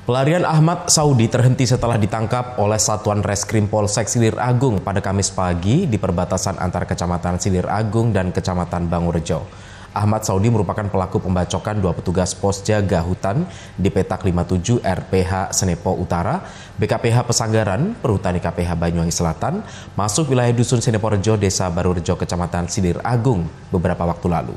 Pelarian Ahmad Saudi terhenti setelah ditangkap oleh Satuan Reskrim Polsek Silir Agung pada Kamis pagi di perbatasan antara Kecamatan Silir Agung dan Kecamatan Bangurjo. Ahmad Saudi merupakan pelaku pembacokan dua petugas pos jaga hutan di petak 57 RPH Senepo Utara, BKPH Pesanggaran, Perhutani KPH Banyuwangi Selatan, masuk wilayah Dusun Senepo Rejo, Desa Barurejo, Kecamatan Sidir Agung beberapa waktu lalu.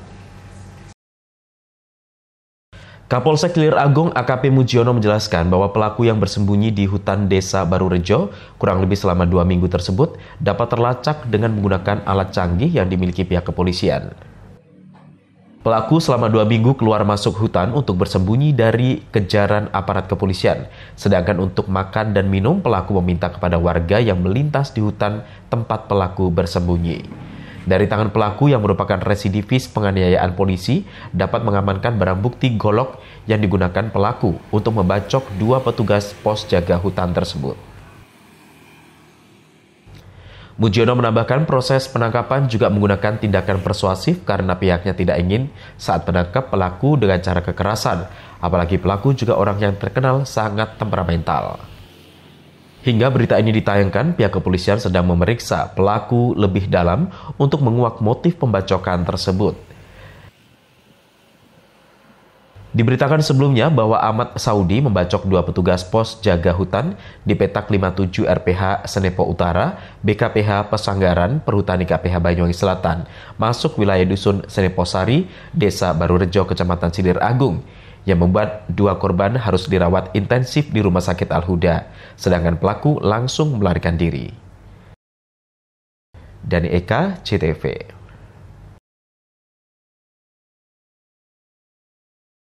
Kapolsek Kilir Agung AKP Mujiono menjelaskan bahwa pelaku yang bersembunyi di hutan desa Baru Rejo kurang lebih selama dua minggu tersebut dapat terlacak dengan menggunakan alat canggih yang dimiliki pihak kepolisian. Pelaku selama dua minggu keluar masuk hutan untuk bersembunyi dari kejaran aparat kepolisian. Sedangkan untuk makan dan minum, pelaku meminta kepada warga yang melintas di hutan tempat pelaku bersembunyi. Dari tangan pelaku yang merupakan residivis penganiayaan polisi dapat mengamankan barang bukti golok yang digunakan pelaku untuk membacok dua petugas pos jaga hutan tersebut. Mujiono menambahkan proses penangkapan juga menggunakan tindakan persuasif karena pihaknya tidak ingin saat menangkap pelaku dengan cara kekerasan, apalagi pelaku juga orang yang terkenal sangat temperamental. Hingga berita ini ditayangkan, pihak kepolisian sedang memeriksa pelaku lebih dalam untuk menguak motif pembacokan tersebut. Diberitakan sebelumnya bahwa Ahmad Saudi membacok dua petugas pos jaga hutan di petak 57 RPH Senepo Utara, BKPH Pesanggaran, Perhutani KPH Banyuwangi Selatan, masuk wilayah dusun Seneposari, Desa Baru Rejo, Kecamatan Sidir Agung, yang membuat dua korban harus dirawat intensif di Rumah Sakit Al-Huda, sedangkan pelaku langsung melarikan diri. Dani Eka, CTV.